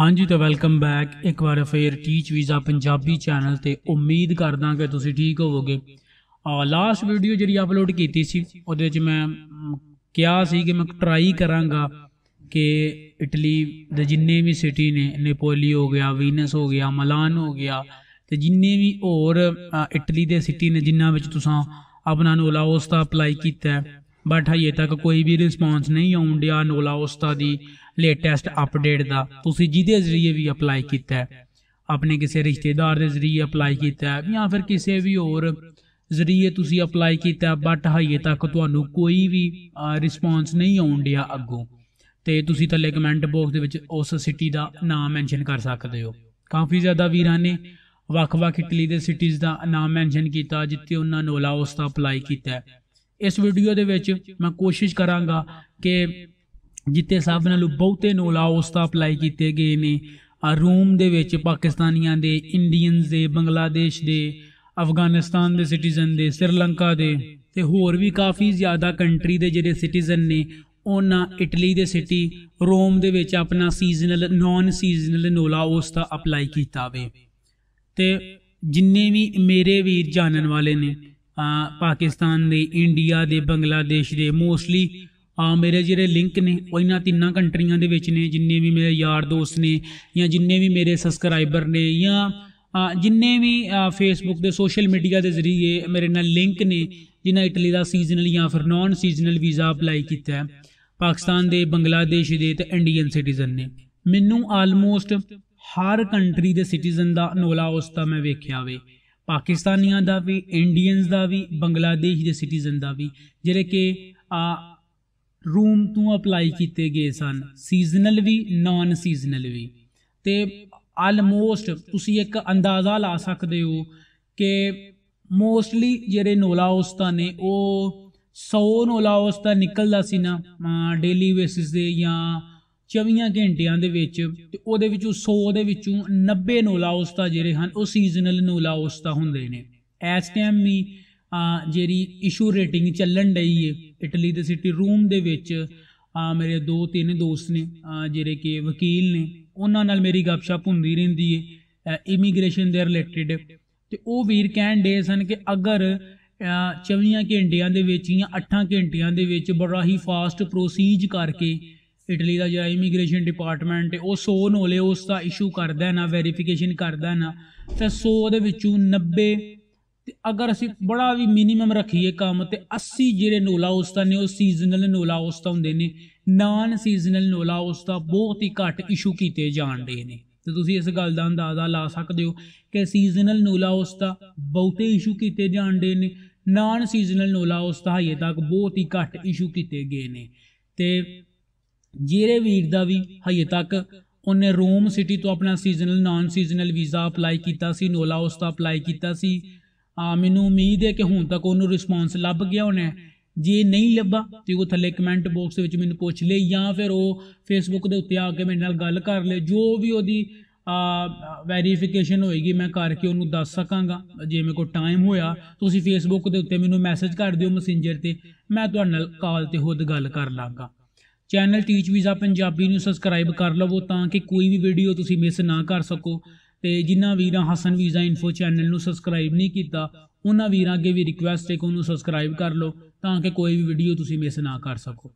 ਹਾਂਜੀ ਤਾਂ welcome back ਇੱਕ ਵਾਰ ਫੇਰ ਟੀਚ ਵੀਜ਼ਾ ਪੰਜਾਬੀ ਚੈਨਲ ਤੇ ਉਮੀਦ ਕਰਦਾ ਕਿ ਤੁਸੀਂ ਠੀਕ ਹੋਵੋਗੇ ਆ ਲਾਸਟ ਵੀਡੀਓ ਜਿਹੜੀ ਅਪਲੋਡ ਕੀਤੀ ਸੀ ਉਹਦੇ ਵਿੱਚ ਮੈਂ ਕਿਹਾ ਸੀ ਕਿ ਮੈਂ ਟਰਾਈ ਕਰਾਂਗਾ ਕਿ ਇਟਲੀ ਦੇ ਜਿੰਨੇ ਵੀ ਸਿਟੀ ਨੇ ਨੇਪੋਲੀ ਹੋ ਗਿਆ ਵੀਨਸ ਹੋ ਗਿਆ ਮਲਾਨ ਹੋ ਗਿਆ ਤੇ ਜਿੰਨੇ ਵੀ ਹੋਰ ਇਟਲੀ ਦੇ ਸਿਟੀ ਨੇ ਜਿਨ੍ਹਾਂ ਵਿੱਚ ਤੁਸੀਂ ਆਪਣਾ ਨੋਲਾ ਉਸ ਦਾ ਅਪਲਾਈ ਕੀਤਾ ਹੈ ਬਟ ਹਜੇ ਤੱਕ ਕੋਈ ਵੀ ਰਿਸਪਾਂਸ ਨਹੀਂ ਆਉਣ ਡਿਆ ਨੋਲਾ ਉਸਤਾ ਦੀ ਲੇਟੈਸਟ ਅਪਡੇਟ ਦਾ ਤੁਸੀਂ ਜਿਹਦੇ ਜ਼ਰੀਏ ਵੀ ਅਪਲਾਈ ਕੀਤਾ ਹੈ ਆਪਣੇ ਕਿਸੇ ਰਿਸ਼ਤੇਦਾਰ ਦੇ ਜ਼ਰੀਏ ਅਪਲਾਈ ਕੀਤਾ ਹੈ ਜਾਂ ਫਿਰ ਕਿਸੇ ਵੀ ਹੋਰ ਜ਼ਰੀਏ ਤੁਸੀਂ ਅਪਲਾਈ ਕੀਤਾ ਬਟ ਹਜੇ ਤੱਕ ਤੁਹਾਨੂੰ ਕੋਈ ਵੀ ਰਿਸਪਾਂਸ ਨਹੀਂ ਆਉਣ ਡਿਆ ਅੱਗੋਂ ਤੇ ਤੁਸੀਂ ਥੱਲੇ ਕਮੈਂਟ ਬਾਕਸ ਦੇ ਵਿੱਚ ਉਸ ਸਿਟੀ ਦਾ ਨਾਮ ਮੈਂਸ਼ਨ ਕਰ ਸਕਦੇ ਹੋ ਕਾਫੀ ਜ਼ਿਆਦਾ ਵੀਰਾਂ ਨੇ ਵੱਖ-ਵੱਖ ਇਟਲੀ ਦੇ ਸਿਟੀਜ਼ ਦਾ ਨਾਮ ਮੈਂਸ਼ਨ ਕੀਤਾ ਜਿੱਥੇ ਉਹਨਾਂ ਨੋਲਾ ਉਸ ਦਾ ਅਪਲਾਈ ਕੀਤਾ ਹੈ ਇਸ ਵੀਡੀਓ ਦੇ ਵਿੱਚ ਮੈਂ ਕੋਸ਼ਿਸ਼ ਕਰਾਂਗਾ ਕਿ ਜਿੱਤੇ ਸਾਹਿਬ ਨਾਲ ਬਹੁਤੇ ਨੋਲਾ ਦਾ ਅਪਲਾਈ ਕੀਤੇ ਗਏ ਨੇ ਆ ਰੂਮ ਦੇ ਵਿੱਚ ਪਾਕਿਸਤਾਨੀਆਂ ਦੇ ਇੰਡੀਅਨਸ ਦੇ ਬੰਗਲਾਦੇਸ਼ ਦੇ ਅਫਗਾਨਿਸਤਾਨ ਦੇ ਸਿਟੀਜ਼ਨ ਦੇ ਸ੍ਰੀਲੰਕਾ ਦੇ ਤੇ ਹੋਰ ਵੀ ਕਾਫੀ ਜ਼ਿਆਦਾ ਕੰਟਰੀ ਦੇ ਜਿਹੜੇ ਸਿਟੀਜ਼ਨ ਨੇ ਉਹਨਾਂ ਇਟਲੀ ਦੇ ਸਿਟੀ ਰੋਮ ਦੇ ਵਿੱਚ ਆਪਣਾ ਸੀਜ਼ਨਲ ਨਾਨ ਸੀਜ਼ਨਲ ਨੋਲਾ ਉਸ ਦਾ ਅਪਲਾਈ ਕੀਤਾ ਵੇ ਤੇ ਜਿੰਨੇ ਵੀ ਮੇਰੇ ਵੀਰ ਜਾਣਨ ਵਾਲੇ ਨੇ ਪਾਕਿਸਤਾਨ ਦੇ ਇੰਡੀਆ ਦੇ ਬੰਗਲਾਦੇਸ਼ ਦੇ ਮੋਸਟਲੀ ਆ ਮੇਰੇ ਜਿਹੜੇ ਲਿੰਕ ਨੇ ਉਹ ਇਹਨਾਂ ਤਿੰਨਾਂ ਕੰਟਰੀਆਂ ਦੇ ਵਿੱਚ ਨੇ ਜਿੰਨੇ ਵੀ ਮੇਰੇ ਯਾਰ ਦੋਸਤ ਨੇ ਜਾਂ ਜਿੰਨੇ ਵੀ ਮੇਰੇ ਸਬਸਕ੍ਰਾਈਬਰ ਨੇ ਜਾਂ ਜਿੰਨੇ ਵੀ ਫੇਸਬੁੱਕ ਦੇ ਸੋਸ਼ਲ ਮੀਡੀਆ ਦੇ ਜ਼ਰੀਏ ਮੇਰੇ ਨਾਲ ਲਿੰਕ ਨੇ ਜਿਨ੍ਹਾਂ ਇਟਲੀ ਦਾ ਸੀਜ਼ਨਲ ਜਾਂ ਫਿਰ ਨਾਨ ਸੀਜ਼ਨਲ ਵੀਜ਼ਾ ਅਪਲਾਈ ਕੀਤਾ ਹੈ ਪਾਕਿਸਤਾਨ ਦੇ ਬੰਗਲਾਦੇਸ਼ ਦੇ ਤੇ ਇੰਡੀਅਨ ਸਿਟੀਜ਼ਨ ਨੇ ਮੈਨੂੰ ਆਲਮੋਸਟ ਹਰ ਕੰਟਰੀ ਦੇ ਸਿਟੀਜ਼ਨ ਦਾ ਨੋਲਾ ਉਸਤਾ ਮੈਂ ਵੇਖਿਆ ਵੇ ਪਾਕਿਸਤਾਨੀਆਂ ਦਾ ਵੀ ਇੰਡੀਅਨਸ ਦਾ ਵੀ ਬੰਗਲਾਦੇਸ਼ ਦੇ ਸਿਟੀਜ਼ਨ ਦਾ ਵੀ ਜਿਹੜੇ ਕਿ ਆ ਰੂਮ ਤੋਂ ਅਪਲਾਈ ਕੀਤੇ ਗਏ ਸਨ ਸੀਜ਼ਨਲ ਵੀ ਨਾਨ ਸੀਜ਼ਨਲ ਵੀ ਤੇ ਆਲਮੋਸਟ ਤੁਸੀਂ ਇੱਕ ਅੰਦਾਜ਼ਾ ਲਾ ਸਕਦੇ ਹੋ ਕਿ ਮੋਸਟਲੀ ਜਿਹੜੇ ਨੋਲਾ ਉਸਤਾ ਨੇ ਉਹ 100 ਨੋਲਾ ਉਸਤਾ ਨਿਕਲਦਾ ਸੀ ਨਾ ਡੇਲੀ ਬੇਸਿਸ ਦੇ ਜਾਂ 24 ਘੰਟਿਆਂ ਦੇ ਵਿੱਚ ਤੇ ਉਹਦੇ ਵਿੱਚੋਂ 100 ਦੇ ਵਿੱਚੋਂ 90 ਨੋਲਾ ਤਾਂ ਜਿਹੜੇ ਹਨ ਉਹ ਸੀਜ਼ਨਲ ਨੋਲਾ ਤਾਂ ਹੁੰਦੇ ਨੇ ਐਸ ਟਾਈਮ ਵੀ ਜਿਹੜੀ ਇਸ਼ੂ ਰੇਟਿੰਗ ਚੱਲਣ ਢਈ ਏ ਇਟਲੀ ਦੇ ਸਿਟੀ ਰੂਮ ਦੇ ਵਿੱਚ ਮੇਰੇ ਦੋ ਤਿੰਨ ਦੋਸਤ ਨੇ ਜਿਹੜੇ ਕਿ ਵਕੀਲ ਨੇ ਉਹਨਾਂ ਨਾਲ ਮੇਰੀ ਗੱਪਸ਼ਪ ਹੁੰਦੀ ਰਹਿੰਦੀ ਏ ਇਮੀਗ੍ਰੇਸ਼ਨ ਦੇ ਰਿਲੇਟਡ ਤੇ ਉਹ ਵੀਰ ਕਹਿਣ ਦੇ ਸਨ ਕਿ ਅਗਰ 24 ਘੰਟਿਆਂ ਦੇ ਵਿੱਚ ਜਾਂ 8 ਘੰਟਿਆਂ ਦੇ ਵਿੱਚ ਬੜਾ ਹੀ ਫਾਸਟ ਪ੍ਰੋਸੀਜ ਕਰਕੇ ਇਟਲੀ ਦਾ ਜਿਹੜਾ ਇਮੀਗ੍ਰੇਸ਼ਨ ਡਿਪਾਰਟਮੈਂਟ ਹੈ ਉਹ 100 ਨੋਲੇ ਉਸ ਦਾ ਇਸ਼ੂ ਕਰਦਾ ਨਾ ਵੈਰੀਫਿਕੇਸ਼ਨ ਕਰਦਾ ਨਾ ਤਾਂ 100 ਦੇ ਵਿੱਚੋਂ 90 ਤੇ ਅਗਰ ਅਸੀਂ ਬੜਾ ਵੀ ਮਿਨੀਮਮ ਰੱਖੀਏ ਕੰਮ ਤੇ 80 ਜਿਹੜੇ ਨੋਲਾ ਉਸ ਦਾ ਨੇ ਉਹ ਸੀਜ਼ਨਲ ਨੋਲਾ ਉਸ ਉਸਤਾ ਹੁੰਦੇ ਨੇ ਨਾਨ ਸੀਜ਼ਨਲ ਨੋਲਾ ਉਸ ਦਾ ਬਹੁਤ ਹੀ ਘੱਟ ਇਸ਼ੂ ਕੀਤੇ ਜਾਂਦੇ ਨੇ ਤੇ ਤੁਸੀਂ ਇਸ ਗੱਲ ਦਾ ਅੰਦਾਜ਼ਾ ਲਾ ਸਕਦੇ ਹੋ ਕਿ ਸੀਜ਼ਨਲ ਨੋਲਾ ਉਸ ਦਾ ਬਹੁਤੇ ਇਸ਼ੂ ਕੀਤੇ ਜਾਂਦੇ ਨੇ ਨਾਨ ਸੀਜ਼ਨਲ ਨੋਲਾ ਉਸ ਦਾ ਹਜੇ ਤੱਕ ਬਹੁਤ ਹੀ ਘੱਟ ਇਸ਼ੂ ਕੀਤੇ ਗਏ ਨੇ ਤੇ ਜਿਹੜੇ ਵੀਰ ਦਾ ਵੀ ਹਜੇ ਤੱਕ ਉਹਨੇ ਰੋਮ ਸਿਟੀ ਤੋਂ ਆਪਣਾ seasonal non seasonal visa apply ਕੀਤਾ ਸੀ ਨੋਲਾ ਉਸ ਦਾ ਅਪਲਾਈ ਕੀਤਾ ਸੀ ਆ ਮੈਨੂੰ ਉਮੀਦ ਹੈ ਕਿ ਹੁਣ ਤੱਕ ਉਹਨੂੰ ਰਿਸਪੌਂਸ ਲੱਭ ਗਿਆ ਹੋਣਾ ਜੇ ਨਹੀਂ ਲੱਭਾ ਤੇ ਉਹ ਥੱਲੇ ਕਮੈਂਟ ਬਾਕਸ ਵਿੱਚ ਮੈਨੂੰ ਪੁੱਛ ਲੈ ਜਾਂ ਫਿਰ ਉਹ ਫੇਸਬੁੱਕ ਦੇ ਉੱਤੇ ਆ ਕੇ ਮੇਰੇ ਨਾਲ ਗੱਲ ਕਰ ਲੈ ਜੋ ਵੀ ਉਹਦੀ ਵੈਰੀਫਿਕੇਸ਼ਨ ਹੋਏਗੀ ਮੈਂ ਕਰਕੇ ਉਹਨੂੰ ਦੱਸ ਸਕਾਂਗਾ ਜੇ ਮੇਰੇ ਕੋਲ ਟਾਈਮ ਹੋਇਆ ਤੁਸੀਂ ਫੇਸਬੁੱਕ ਦੇ ਉੱਤੇ ਮੈਨੂੰ ਮੈਸੇਜ ਕਰ ਦਿਓ ਮੈਸੇਂਜਰ ਤੇ ਮੈਂ ਤੁਹਾਡੇ ਨਾਲ ਕਾਲ ਤੇ ਖੁਦ ਗੱਲ ਕਰ ਲਾਂਗਾ ਚੈਨਲ ਟੀਚ ਵੀਜ਼ਾ ਪੰਜਾਬੀ ਨੂੰ ਸਬਸਕ੍ਰਾਈਬ ਕਰ ਲਵੋ ਤਾਂ ਕਿ ਕੋਈ ਵੀ ਵੀਡੀਓ ਤੁਸੀਂ ਮਿਸ ਨਾ ਕਰ ਸਕੋ ਤੇ ਜਿਨ੍ਹਾਂ ਵੀਰਾਂ ਹਸਨ ਵੀਜ਼ਾ ਇਨਫੋ ਚੈਨਲ ਨੂੰ ਸਬਸਕ੍ਰਾਈਬ ਨਹੀਂ ਕੀਤਾ ਉਹਨਾਂ ਵੀਰਾਂ ਅੱਗੇ ਵੀ ਰਿਕੁਐਸਟ ਹੈ ਕਿ ਉਹਨੂੰ ਸਬਸਕ੍ਰਾਈਬ ਕਰ ਲਓ ਤਾਂ ਕਿ ਕੋਈ ਵੀ ਵੀਡੀਓ ਤੁਸੀਂ ਮਿਸ ਨਾ ਕਰ ਸਕੋ